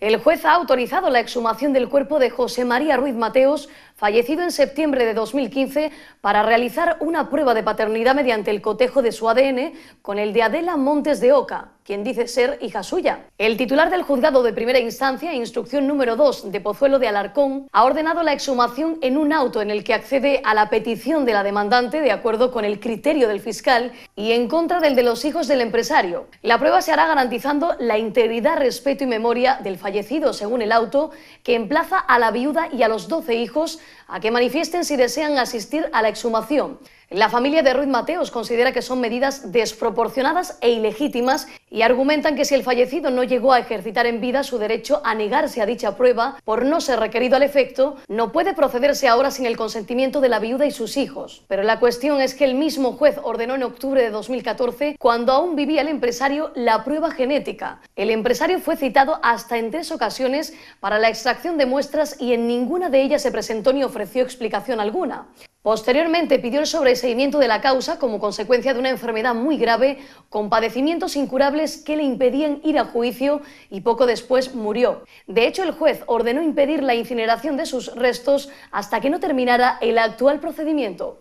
El juez ha autorizado la exhumación del cuerpo de José María Ruiz Mateos fallecido en septiembre de 2015, para realizar una prueba de paternidad mediante el cotejo de su ADN con el de Adela Montes de Oca, quien dice ser hija suya. El titular del juzgado de primera instancia, instrucción número 2 de Pozuelo de Alarcón, ha ordenado la exhumación en un auto en el que accede a la petición de la demandante de acuerdo con el criterio del fiscal y en contra del de los hijos del empresario. La prueba se hará garantizando la integridad, respeto y memoria del fallecido, según el auto, que emplaza a la viuda y a los 12 hijos a que manifiesten si desean asistir a la exhumación. La familia de Ruiz Mateos considera que son medidas desproporcionadas e ilegítimas y argumentan que si el fallecido no llegó a ejercitar en vida su derecho a negarse a dicha prueba por no ser requerido al efecto, no puede procederse ahora sin el consentimiento de la viuda y sus hijos. Pero la cuestión es que el mismo juez ordenó en octubre de 2014, cuando aún vivía el empresario, la prueba genética. El empresario fue citado hasta en tres ocasiones para la extracción de muestras y en ninguna de ellas se presentó ni ofreció explicación alguna. Posteriormente pidió el sobreseimiento de la causa como consecuencia de una enfermedad muy grave, con padecimientos incurables que le impedían ir a juicio y poco después murió. De hecho, el juez ordenó impedir la incineración de sus restos hasta que no terminara el actual procedimiento.